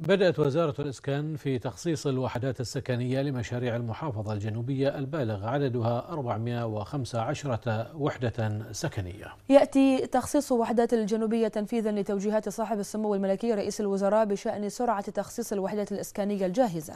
بدأت وزارة الإسكان في تخصيص الوحدات السكنية لمشاريع المحافظة الجنوبية البالغ عددها 415 وحدة سكنية يأتي تخصيص وحدات الجنوبية تنفيذا لتوجيهات صاحب السمو الملكي رئيس الوزراء بشأن سرعة تخصيص الوحدات الإسكانية الجاهزة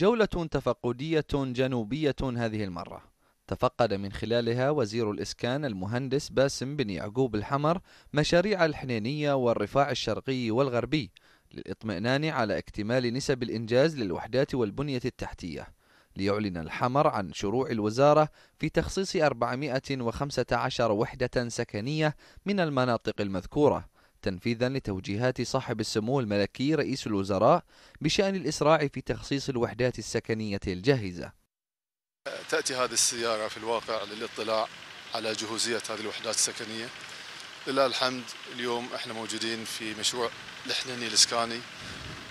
جولة تفقدية جنوبية هذه المرة تفقد من خلالها وزير الإسكان المهندس باسم بن يعقوب الحمر مشاريع الحنينية والرفاع الشرقي والغربي للإطمئنان على اكتمال نسب الإنجاز للوحدات والبنية التحتية ليعلن الحمر عن شروع الوزارة في تخصيص 415 وحدة سكنية من المناطق المذكورة تنفيذا لتوجيهات صاحب السمو الملكي رئيس الوزراء بشأن الإسراع في تخصيص الوحدات السكنية الجاهزة تأتي هذه السيارة في الواقع للاطلاع على جهوزية هذه الوحدات السكنية لله الحمد اليوم احنا موجودين في مشروع الحنيني الإسكاني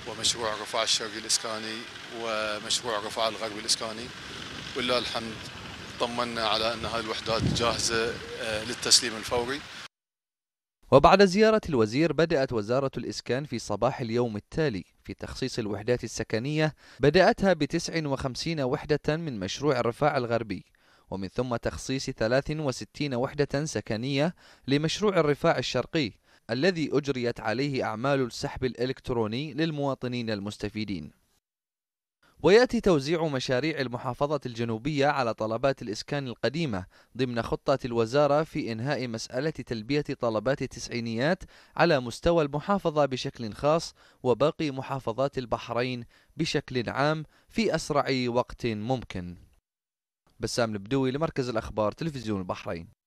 ومشروع رفع الشرقي الإسكاني ومشروع رفع الغربي الإسكاني ولله الحمد طمنا على أن هذه الوحدات جاهزة آه، للتسليم الفوري وبعد زيارة الوزير بدأت وزارة الإسكان في صباح اليوم التالي في تخصيص الوحدات السكنية بدأتها ب 59 وحدة من مشروع الرفاع الغربي ومن ثم تخصيص 63 وحدة سكنية لمشروع الرفاع الشرقي الذي أجريت عليه أعمال السحب الإلكتروني للمواطنين المستفيدين ويأتي توزيع مشاريع المحافظة الجنوبية على طلبات الإسكان القديمة ضمن خطة الوزارة في إنهاء مسألة تلبية طلبات التسعينيات على مستوى المحافظة بشكل خاص وباقي محافظات البحرين بشكل عام في أسرع وقت ممكن بسام البدوي لمركز الأخبار تلفزيون البحرين